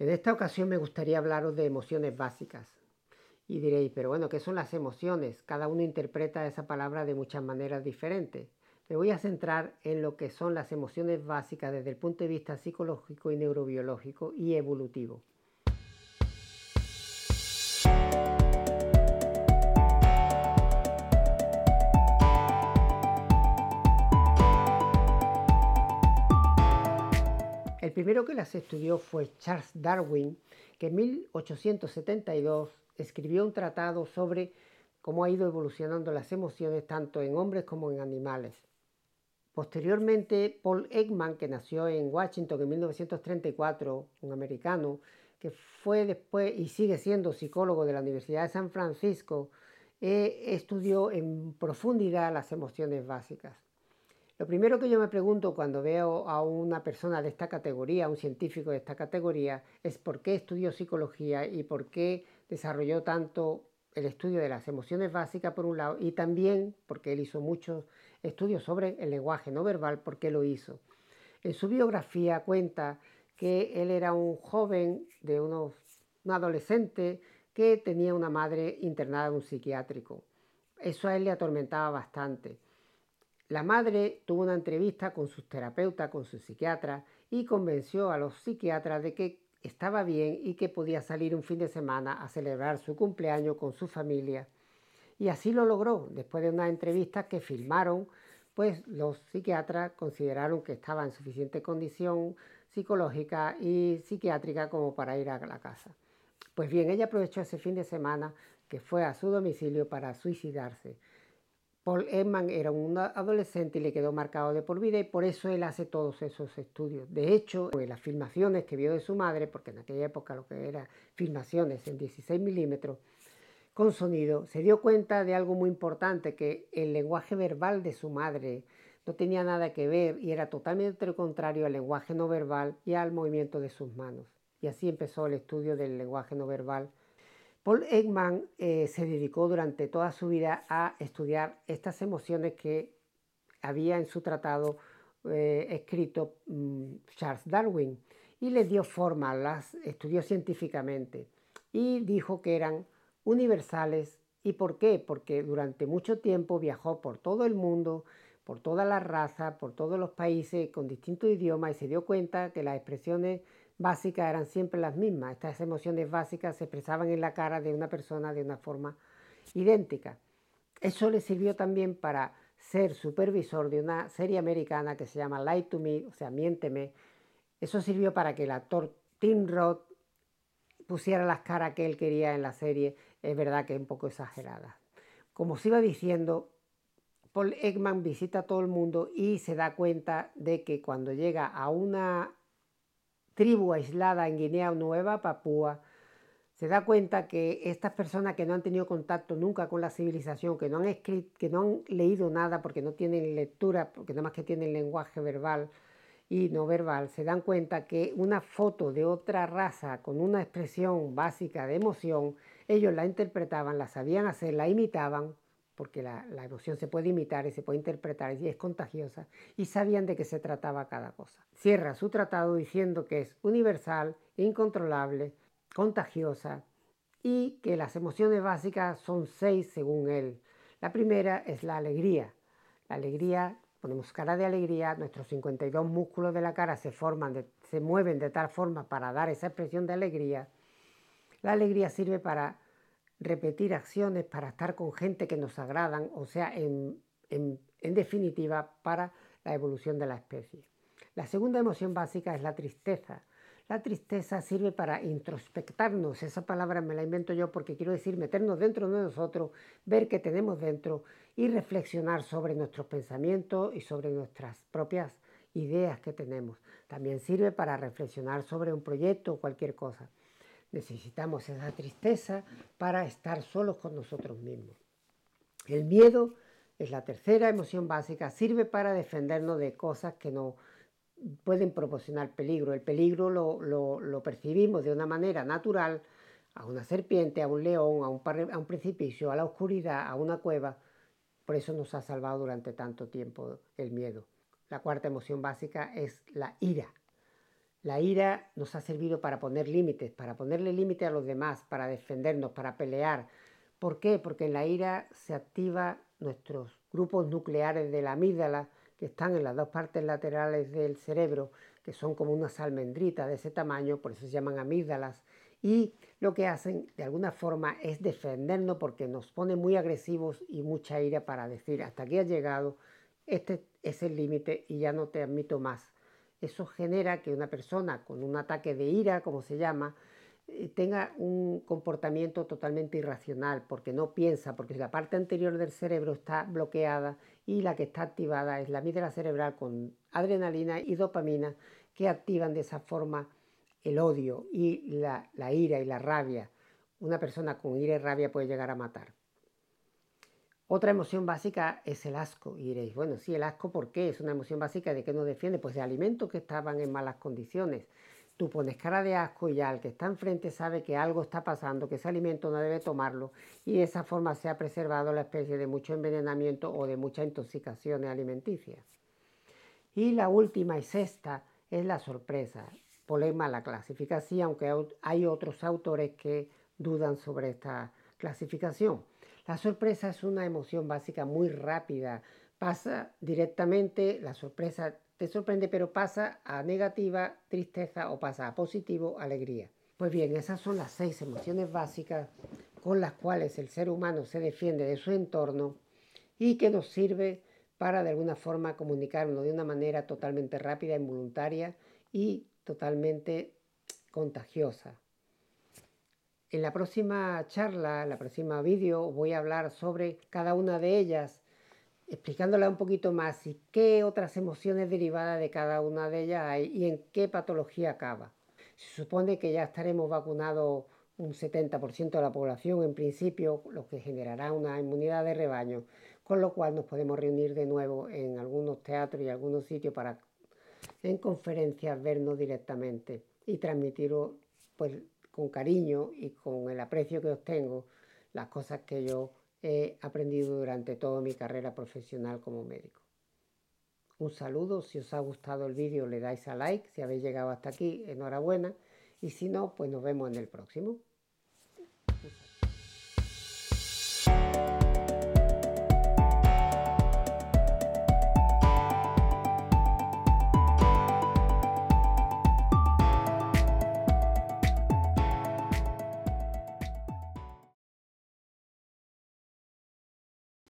En esta ocasión me gustaría hablaros de emociones básicas. Y diréis, pero bueno, ¿qué son las emociones? Cada uno interpreta esa palabra de muchas maneras diferentes. Me voy a centrar en lo que son las emociones básicas desde el punto de vista psicológico y neurobiológico y evolutivo. El primero que las estudió fue Charles Darwin, que en 1872 escribió un tratado sobre cómo ha ido evolucionando las emociones tanto en hombres como en animales. Posteriormente, Paul Ekman, que nació en Washington en 1934, un americano, que fue después y sigue siendo psicólogo de la Universidad de San Francisco, eh, estudió en profundidad las emociones básicas. Lo primero que yo me pregunto cuando veo a una persona de esta categoría, a un científico de esta categoría, es por qué estudió psicología y por qué desarrolló tanto el estudio de las emociones básicas por un lado y también porque él hizo muchos estudios sobre el lenguaje no verbal, por qué lo hizo. En su biografía cuenta que él era un joven de un adolescente que tenía una madre internada en un psiquiátrico. Eso a él le atormentaba bastante. La madre tuvo una entrevista con su terapeuta, con su psiquiatra, y convenció a los psiquiatras de que estaba bien y que podía salir un fin de semana a celebrar su cumpleaños con su familia. Y así lo logró. Después de una entrevista que filmaron, pues los psiquiatras consideraron que estaba en suficiente condición psicológica y psiquiátrica como para ir a la casa. Pues bien, ella aprovechó ese fin de semana que fue a su domicilio para suicidarse. Paul era un adolescente y le quedó marcado de por vida y por eso él hace todos esos estudios. De hecho, las filmaciones que vio de su madre, porque en aquella época lo que era filmaciones en 16 milímetros, con sonido, se dio cuenta de algo muy importante, que el lenguaje verbal de su madre no tenía nada que ver y era totalmente contrario al lenguaje no verbal y al movimiento de sus manos. Y así empezó el estudio del lenguaje no verbal Paul Ekman eh, se dedicó durante toda su vida a estudiar estas emociones que había en su tratado eh, escrito mm, Charles Darwin y les dio forma, las estudió científicamente y dijo que eran universales. ¿Y por qué? Porque durante mucho tiempo viajó por todo el mundo, por toda la raza, por todos los países con distintos idiomas y se dio cuenta que las expresiones básicas eran siempre las mismas. Estas emociones básicas se expresaban en la cara de una persona de una forma idéntica. Eso le sirvió también para ser supervisor de una serie americana que se llama Light to Me, o sea, Miénteme. Eso sirvió para que el actor Tim Roth pusiera las caras que él quería en la serie. Es verdad que un poco exagerada. Como se iba diciendo, Paul Ekman visita todo el mundo y se da cuenta de que cuando llega a una tribu aislada en Guinea Nueva, Papúa, se da cuenta que estas personas que no han tenido contacto nunca con la civilización, que no han escrito, que no han leído nada porque no tienen lectura, porque nada más que tienen lenguaje verbal y no verbal, se dan cuenta que una foto de otra raza con una expresión básica de emoción, ellos la interpretaban, la sabían hacer, la imitaban porque la, emoción se puede imitar y se puede interpretar y es contagiosa, y sabían de qué se trataba cada cosa. Cierra su tratado diciendo que es universal, incontrolable, contagiosa, y que las emociones básicas son seis según él. La primera es la alegría. La alegría, ponemos cara de alegría, nuestros 52 músculos de la cara se mueven de tal forma para dar esa expresión de alegría. La alegría sirve para repetir acciones para estar con gente que nos agradan, o sea, en, definitiva, para la evolución de la especie. La segunda emoción básica es la tristeza. La tristeza sirve para introspectarnos, esa palabra me la invento yo porque quiero decir meternos dentro de nosotros, ver qué tenemos dentro y reflexionar sobre nuestros pensamientos y sobre nuestras propias ideas que tenemos. También sirve para reflexionar sobre un proyecto o cualquier cosa. Necesitamos esa tristeza para estar solos con nosotros mismos. El miedo es la tercera emoción básica, sirve para defendernos de cosas que no pueden proporcionar peligro. El peligro lo, percibimos de una manera natural a una serpiente, a un león, a un, a un precipicio, a la oscuridad, a una cueva. Por eso nos ha salvado durante tanto tiempo el miedo. La cuarta emoción básica es la ira. La ira nos ha servido para poner límites, para ponerle límite a los demás, para defendernos, para pelear. ¿Por qué? Porque en la ira se activa nuestros grupos nucleares de la amígdala que están en las dos partes laterales del cerebro, que son como unas almendritas de ese tamaño, por eso se llaman amígdalas, y lo que hacen de alguna forma es defendernos porque nos pone muy agresivos y mucha ira para decir hasta aquí has llegado, este es el límite y ya no te admito más. Eso genera que una persona con un ataque de ira, como se llama, eh, tenga un comportamiento totalmente irracional, porque no piensa, porque la parte anterior del cerebro está bloqueada y la que está activada es la amígdala cerebral con adrenalina y dopamina que activan de esa forma el odio y la, la ira y la rabia. Una persona con ira y rabia puede llegar a matar. Otra emoción básica es el asco. Y diréis, bueno, sí, el asco, ¿por qué? Es una emoción básica de que nos defiende, pues de alimentos que estaban en malas condiciones. Tú pones cara de asco y ya el que está enfrente sabe que algo está pasando, que ese alimento no debe tomarlo y de esa forma se ha preservado la especie de mucho envenenamiento o de muchas intoxicaciones alimenticias. Y la última y sexta es la sorpresa. Polema la clasificación, aunque hay otros autores que dudan sobre esta clasificación. La sorpresa es una emoción básica muy rápida. Pasa directamente, la sorpresa te sorprende, pero pasa a negativa, tristeza o pasa a positivo, alegría. Pues bien, esas son las seis emociones básicas con las cuales el ser humano se defiende de su entorno y que nos sirve para de alguna forma comunicarnos de una manera totalmente rápida, involuntaria y totalmente contagiosa. En la próxima charla, en la próxima vídeo, voy a hablar sobre cada una de ellas, explicándola un poquito más y qué otras emociones derivadas de cada una de ellas hay y en qué patología acaba. Se supone que ya estaremos vacunados un 70% de la población en principio, lo que generará una inmunidad de rebaño, con lo cual nos podemos reunir de nuevo en algunos teatros y algunos sitios para en conferencias vernos directamente y transmitir pues, con cariño y con el aprecio que os tengo las cosas que yo he aprendido durante toda mi carrera profesional como médico. Un saludo, si os ha gustado el vídeo le dais a like, si habéis llegado hasta aquí, enhorabuena, y si no, pues nos vemos en el próximo.